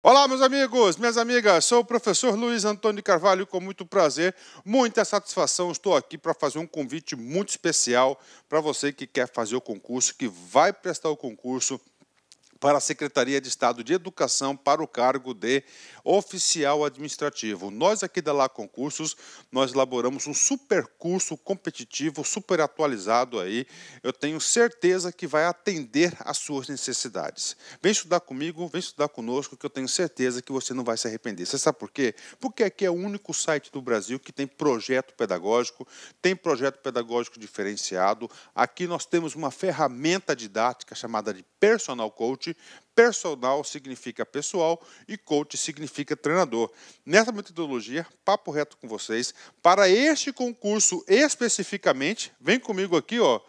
Olá, meus amigos, minhas amigas, sou o professor Luiz Antônio Carvalho com muito prazer, muita satisfação, estou aqui para fazer um convite muito especial para você que quer fazer o concurso, que vai prestar o concurso para a Secretaria de Estado de Educação para o cargo de oficial administrativo. Nós aqui da Lá Concursos, nós elaboramos um super curso competitivo, super atualizado aí. Eu tenho certeza que vai atender às suas necessidades. Vem estudar comigo, vem estudar conosco, que eu tenho certeza que você não vai se arrepender. Você sabe por quê? Porque aqui é o único site do Brasil que tem projeto pedagógico, tem projeto pedagógico diferenciado. Aqui nós temos uma ferramenta didática chamada de Personal Coach coach. Personal significa pessoal e coach significa treinador. Nessa metodologia, papo reto com vocês, para este concurso especificamente, vem comigo aqui, ó,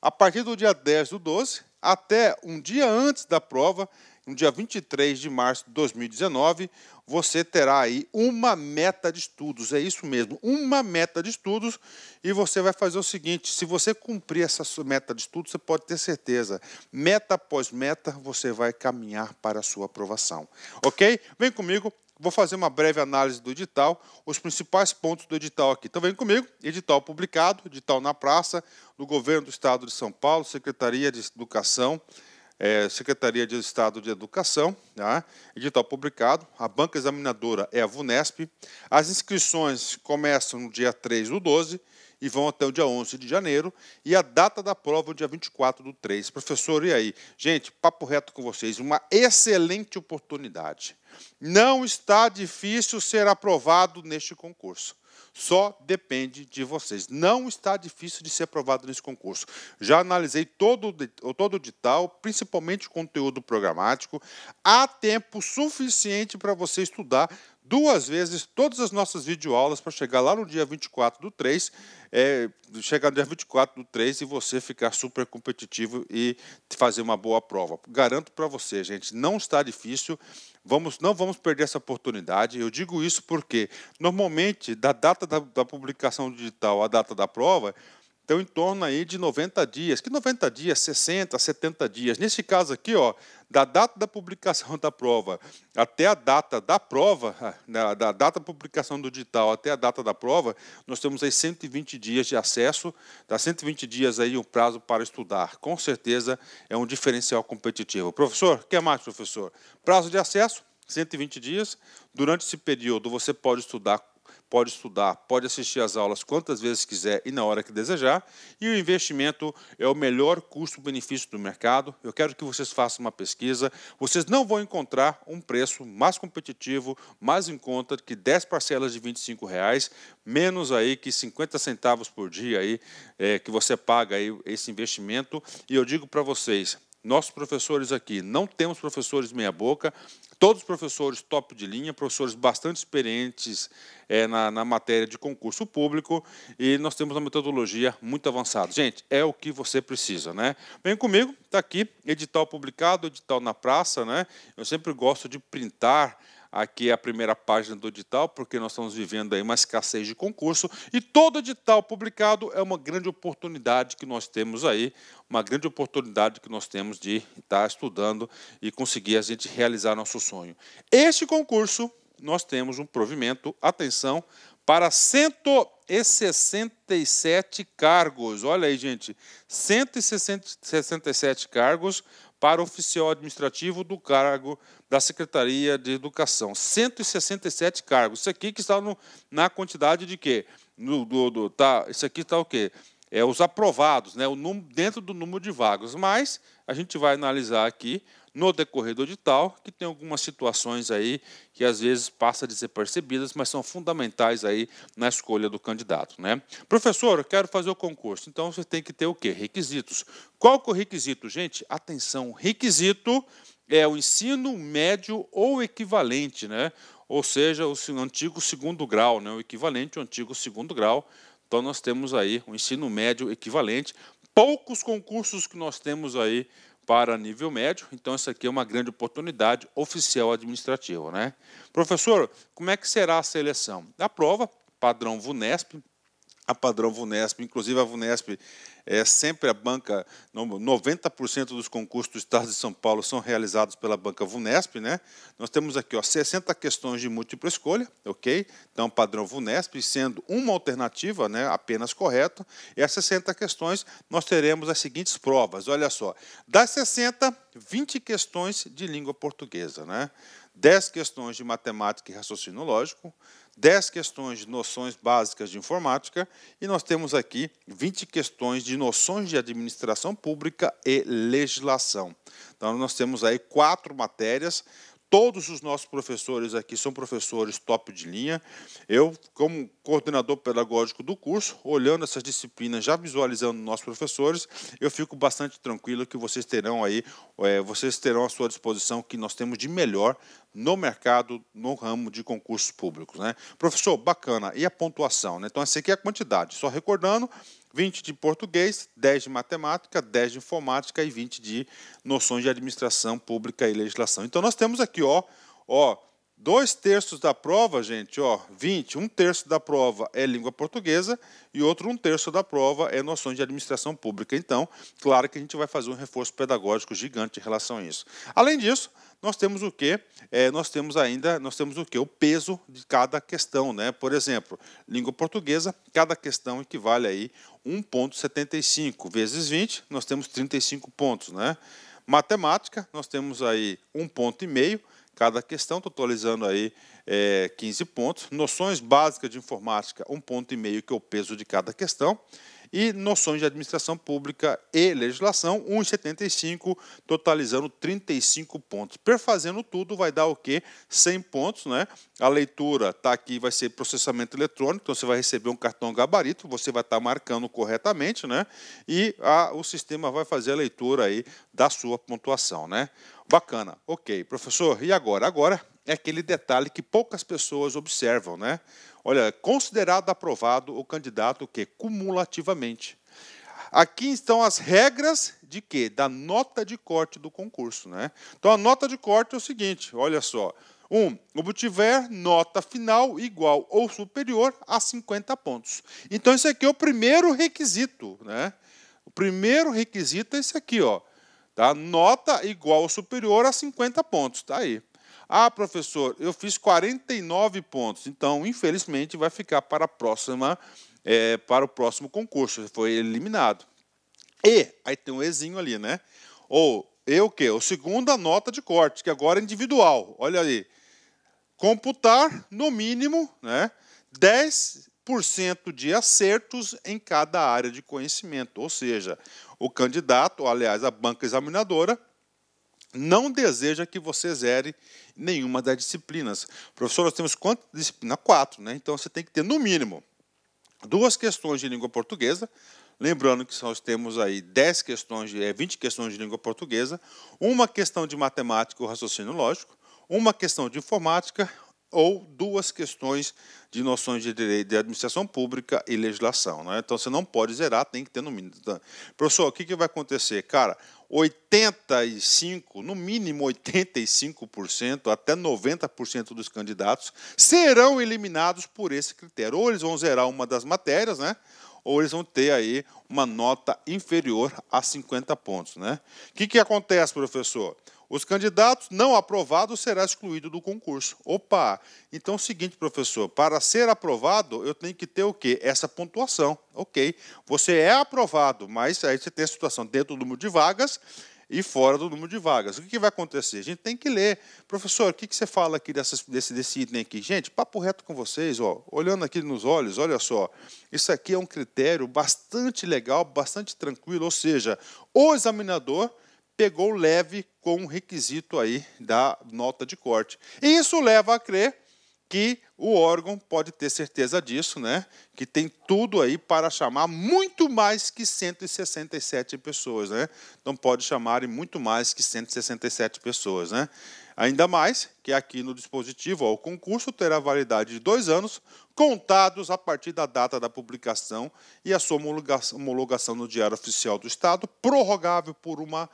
a partir do dia 10 do 12 até um dia antes da prova, no dia 23 de março de 2019, você terá aí uma meta de estudos. É isso mesmo, uma meta de estudos. E você vai fazer o seguinte: se você cumprir essa meta de estudos, você pode ter certeza, meta após meta, você vai caminhar para a sua aprovação. Ok? Vem comigo. Vou fazer uma breve análise do edital, os principais pontos do edital aqui. Então vem comigo, edital publicado, edital na praça, do Governo do Estado de São Paulo, Secretaria de Educação, é, Secretaria de Estado de Educação, né? edital publicado, a banca examinadora é a VUNESP. As inscrições começam no dia 3 do 12 e vão até o dia 11 de janeiro, e a data da prova é o dia 24 do 3. Professor, e aí? Gente, papo reto com vocês, uma excelente oportunidade. Não está difícil ser aprovado neste concurso. Só depende de vocês. Não está difícil de ser aprovado nesse concurso. Já analisei todo, todo o edital, principalmente o conteúdo programático. Há tempo suficiente para você estudar duas vezes todas as nossas videoaulas para chegar lá no dia 24 do 3, é, eh, chegar no dia 24 do 3 e você ficar super competitivo e fazer uma boa prova. Garanto para você, gente, não está difícil. Vamos, não vamos perder essa oportunidade. Eu digo isso porque, normalmente, da data da, da publicação digital à data da prova, então, em torno aí de 90 dias. Que 90 dias? 60, 70 dias. Nesse caso aqui, ó, da data da publicação da prova até a data da prova, ah, né, da, data da publicação do digital até a data da prova, nós temos aí 120 dias de acesso, dá 120 dias aí um prazo para estudar. Com certeza é um diferencial competitivo. Professor, o que mais, professor? Prazo de acesso, 120 dias. Durante esse período, você pode estudar pode estudar, pode assistir às aulas quantas vezes quiser e na hora que desejar. E o investimento é o melhor custo-benefício do mercado. Eu quero que vocês façam uma pesquisa. Vocês não vão encontrar um preço mais competitivo, mais em conta que 10 parcelas de R$ 25, reais, menos aí que 50 centavos por dia aí, é, que você paga aí esse investimento. E eu digo para vocês, nossos professores aqui, não temos professores meia-boca, todos professores top de linha, professores bastante experientes é, na, na matéria de concurso público e nós temos uma metodologia muito avançada. Gente, é o que você precisa, né? Vem comigo, está aqui, edital publicado, edital na praça, né? Eu sempre gosto de printar Aqui é a primeira página do edital, porque nós estamos vivendo aí uma escassez de concurso. E todo edital publicado é uma grande oportunidade que nós temos aí, uma grande oportunidade que nós temos de estar estudando e conseguir a gente realizar nosso sonho. Este concurso, nós temos um provimento, atenção, para 167 cargos. Olha aí, gente, 167 cargos para oficial administrativo do cargo da Secretaria de Educação. 167 cargos. Isso aqui que está no, na quantidade de quê? No, do, do, tá, isso aqui está o quê? É, os aprovados, né, o número, dentro do número de vagas. Mas a gente vai analisar aqui no decorrer do edital, que tem algumas situações aí que às vezes passam percebidas, mas são fundamentais aí na escolha do candidato. Né? Professor, eu quero fazer o concurso. Então você tem que ter o quê? Requisitos. Qual que é o requisito, gente? Atenção, requisito é o ensino médio ou equivalente, né? ou seja, o antigo segundo grau, né? o equivalente ao antigo segundo grau. Então, nós temos aí o ensino médio equivalente. Poucos concursos que nós temos aí para nível médio, então isso aqui é uma grande oportunidade oficial administrativa. Né? Professor, como é que será a seleção? A prova, padrão VUNESP, a padrão VUNESP. Inclusive, a VUNESP é sempre a banca, 90% dos concursos do Estado de São Paulo são realizados pela banca VUNESP. Né? Nós temos aqui ó, 60 questões de múltipla escolha, ok? Então, padrão VUNESP, sendo uma alternativa né, apenas correta. E as 60 questões, nós teremos as seguintes provas. Olha só, das 60, 20 questões de língua portuguesa, né? 10 questões de matemática e raciocínio lógico, 10 questões de noções básicas de informática e nós temos aqui 20 questões de noções de administração pública e legislação. Então, nós temos aí quatro matérias Todos os nossos professores aqui são professores top de linha. Eu, como coordenador pedagógico do curso, olhando essas disciplinas, já visualizando nossos professores, eu fico bastante tranquilo que vocês terão aí, é, vocês terão à sua disposição o que nós temos de melhor no mercado, no ramo de concursos públicos. Né? Professor, bacana. E a pontuação? Né? Então, essa aqui é a quantidade. Só recordando, 20 de português, 10 de matemática, 10 de informática e 20 de noções de administração pública e legislação. Então nós temos aqui, ó, ó, dois terços da prova, gente, ó, 20, um terço da prova é língua portuguesa e outro um terço da prova é noções de administração pública. Então, claro que a gente vai fazer um reforço pedagógico gigante em relação a isso. Além disso, nós temos o que? É, nós temos ainda, nós temos o que? O peso de cada questão, né? Por exemplo, língua portuguesa, cada questão equivale aí 1,75 vezes 20, nós temos 35 pontos, né? Matemática, nós temos aí um ponto e meio, cada questão, totalizando aí é, 15 pontos. Noções básicas de informática, um ponto e meio, que é o peso de cada questão e noções de administração pública e legislação, 1,75, totalizando 35 pontos. Perfazendo tudo vai dar o quê? 100 pontos, né? A leitura está aqui, vai ser processamento eletrônico, então você vai receber um cartão gabarito, você vai estar tá marcando corretamente, né? E a, o sistema vai fazer a leitura aí da sua pontuação, né? Bacana, ok. Professor, e agora? Agora é aquele detalhe que poucas pessoas observam, né? Olha, considerado aprovado o candidato que cumulativamente. Aqui estão as regras de quê? Da nota de corte do concurso, né? Então a nota de corte é o seguinte, olha só. Um, obtiver nota final igual ou superior a 50 pontos. Então esse aqui é o primeiro requisito, né? O primeiro requisito é esse aqui, ó. Tá? Nota igual ou superior a 50 pontos, tá aí. Ah, professor, eu fiz 49 pontos, então, infelizmente, vai ficar para, a próxima, é, para o próximo concurso, foi eliminado. E, aí tem um Ezinho ali, né? Ou, eu o quê? O segunda nota de corte, que agora é individual, olha aí. Computar, no mínimo, né, 10% de acertos em cada área de conhecimento, ou seja, o candidato, aliás, a banca examinadora, não deseja que você zere nenhuma das disciplinas. Professor, nós temos quantas disciplinas? Quatro, né? Então você tem que ter, no mínimo, duas questões de língua portuguesa. Lembrando que nós temos aí 10 questões, de, é, 20 questões de língua portuguesa, uma questão de matemática ou raciocínio lógico, uma questão de informática, ou duas questões de noções de direito de administração pública e legislação. Né? Então você não pode zerar, tem que ter no mínimo. Então, professor, o que, que vai acontecer? Cara, 85, no mínimo 85%, até 90% dos candidatos serão eliminados por esse critério. Ou eles vão zerar uma das matérias, né? ou eles vão ter aí uma nota inferior a 50 pontos. Né? O que, que acontece, professor? Os candidatos não aprovados serão excluídos do concurso. Opa! Então, é o seguinte, professor, para ser aprovado, eu tenho que ter o quê? Essa pontuação. Ok. Você é aprovado, mas aí você tem a situação dentro do número de vagas e fora do número de vagas. O que, vai acontecer? A gente tem que ler. Professor, o que, você fala aqui desse, desse item aqui? Gente, papo reto com vocês, ó, olhando aqui nos olhos, olha só. Isso aqui é um critério bastante legal, bastante tranquilo, ou seja, o examinador pegou leve com o requisito aí da nota de corte. E isso leva a crer que o órgão pode ter certeza disso, né? Que tem tudo aí para chamar muito mais que 167 pessoas, né? Então pode chamar muito mais que 167 pessoas, né? Ainda mais que aqui no dispositivo, ó, o concurso terá validade de dois anos, contados a partir da data da publicação e a sua homologação, homologação no Diário Oficial do Estado, prorrogável por uma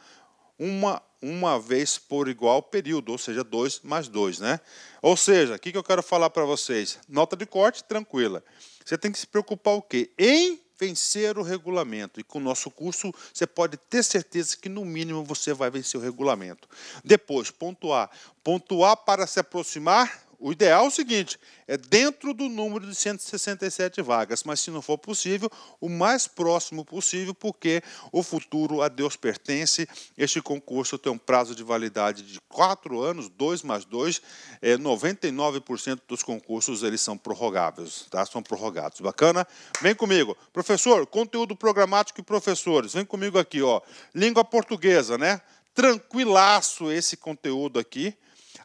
uma, uma vez por igual período, ou seja, 2 mais 2. Né? Ou seja, o que, que eu quero falar para vocês? Nota de corte tranquila. Você tem que se preocupar o quê? Em vencer o regulamento. E com o nosso curso, você pode ter certeza que, no mínimo, você vai vencer o regulamento. Depois, ponto A. Ponto A para se aproximar o ideal é o seguinte: é dentro do número de 167 vagas, mas se não for possível, o mais próximo possível, porque o futuro a Deus pertence. Este concurso tem um prazo de validade de quatro anos, dois mais dois. É, 99% dos concursos eles são prorrogáveis, tá? São prorrogados. Bacana? Vem comigo, professor. Conteúdo programático e professores. Vem comigo aqui, ó. Língua portuguesa, né? Tranquilaço esse conteúdo aqui.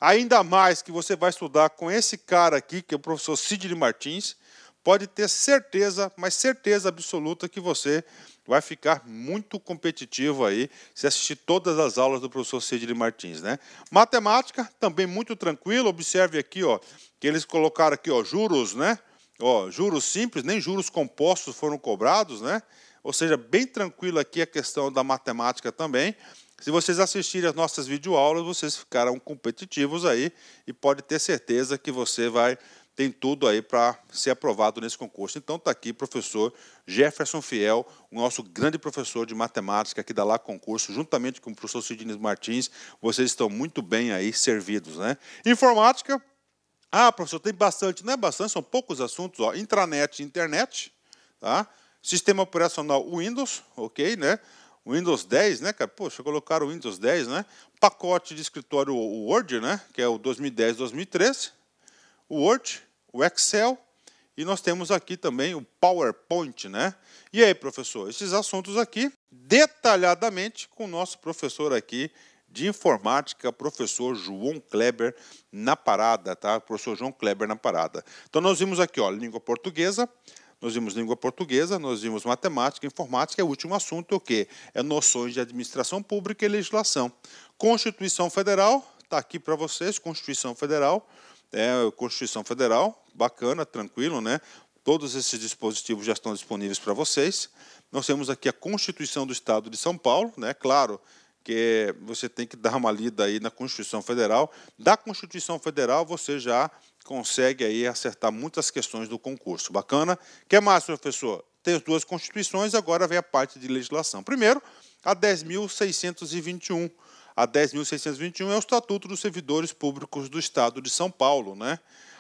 Ainda mais que você vai estudar com esse cara aqui, que é o professor Sidney Martins, pode ter certeza, mas certeza absoluta que você vai ficar muito competitivo aí se assistir todas as aulas do professor Sidney Martins, né? Matemática também muito tranquilo, observe aqui, ó, que eles colocaram aqui, ó, juros, né? Ó, juros simples, nem juros compostos foram cobrados, né? Ou seja, bem tranquilo aqui a questão da matemática também. Se vocês assistirem as nossas videoaulas, vocês ficarão competitivos aí e pode ter certeza que você vai tem tudo aí para ser aprovado nesse concurso. Então está aqui o professor Jefferson Fiel, o nosso grande professor de matemática aqui da Lá Concurso, juntamente com o professor Sidney Martins. Vocês estão muito bem aí servidos, né? Informática. Ah, professor, tem bastante, não é bastante, são poucos assuntos, ó. Intranet, internet, tá? Sistema operacional Windows, OK, né? Windows 10, né, cara? Poxa, colocaram o Windows 10, né? Pacote de escritório Word, né? Que é o 2010, 2013. O Word, o Excel. E nós temos aqui também o PowerPoint, né? E aí, professor, esses assuntos aqui, detalhadamente com o nosso professor aqui de informática, professor João Kleber na parada, tá? Professor João Kleber na parada. Então nós vimos aqui, ó, língua portuguesa, nós vimos língua portuguesa, nós vimos matemática, informática, e é o último assunto é o quê? É noções de administração pública e legislação. Constituição Federal, está aqui para vocês, Constituição Federal, é, Constituição Federal, bacana, tranquilo, né? Todos esses dispositivos já estão disponíveis para vocês. Nós temos aqui a Constituição do Estado de São Paulo, né? Claro que você tem que dar uma lida aí na Constituição Federal. Da Constituição Federal você já consegue aí acertar muitas questões do concurso. Bacana? Quer mais, professor? Tem as duas constituições, agora vem a parte de legislação. Primeiro, a 10.621. A 10.621 é o Estatuto dos Servidores Públicos do Estado de São Paulo, né?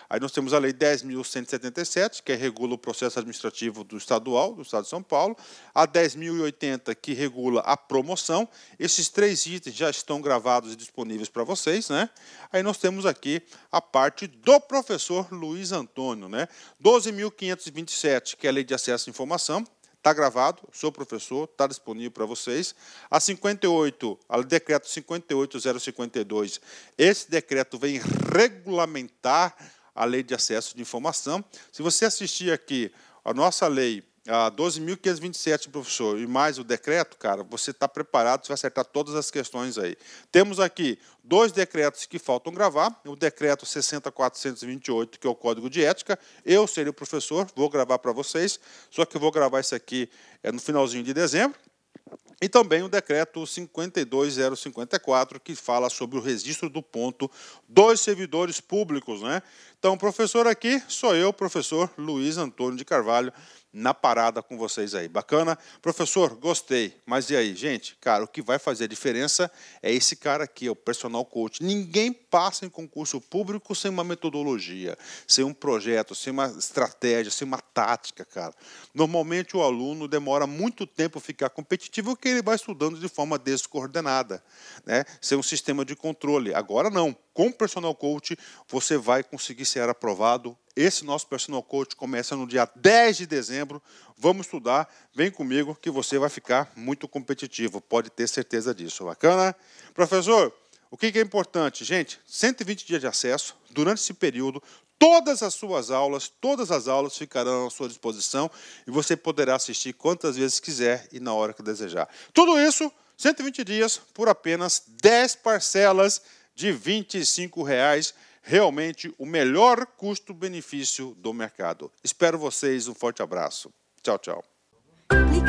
Aí nós temos a Lei 10.177, que regula o processo administrativo do estadual, do Estado de São Paulo, a 10.080, que regula a promoção. Esses três itens já estão gravados e disponíveis para vocês, né? Aí nós temos aqui a parte do professor Luiz Antônio, né? 12.527, que é a Lei de Acesso à Informação, Está gravado, sou professor, está disponível para vocês. A 58, a decreto 58052. Esse decreto vem regulamentar a lei de acesso de informação. Se você assistir aqui a nossa lei a 12.527, professor, e mais o decreto, cara, você está preparado, você vai acertar todas as questões aí. Temos aqui dois decretos que faltam gravar, o decreto 60428, que é o Código de Ética, eu seria o professor, vou gravar para vocês, só que eu vou gravar isso aqui é, no finalzinho de dezembro, e também o decreto 52054, que fala sobre o registro do ponto dos servidores públicos. Né? Então, professor aqui, sou eu, professor Luiz Antônio de Carvalho, na parada com vocês aí. Bacana? Professor, gostei. Mas e aí, gente? Cara, o que vai fazer a diferença é esse cara aqui, é o personal coach. Ninguém passa em concurso público sem uma metodologia, sem um projeto, sem uma estratégia, sem uma tática, cara. Normalmente o aluno demora muito tempo ficar competitivo porque ele vai estudando de forma descoordenada, né? Sem um sistema de controle. Agora não. Com o personal coach, você vai conseguir ser aprovado. Esse nosso personal coach começa no dia 10 de dezembro. Vamos estudar, vem comigo que você vai ficar muito competitivo, pode ter certeza disso. Bacana? Professor, o que é importante? Gente, 120 dias de acesso. Durante esse período, todas as suas aulas, todas as aulas ficarão à sua disposição e você poderá assistir quantas vezes quiser e na hora que desejar. Tudo isso, 120 dias, por apenas 10 parcelas de R$ reais realmente o melhor custo-benefício do mercado. Espero vocês, um forte abraço. Tchau, tchau. Clique,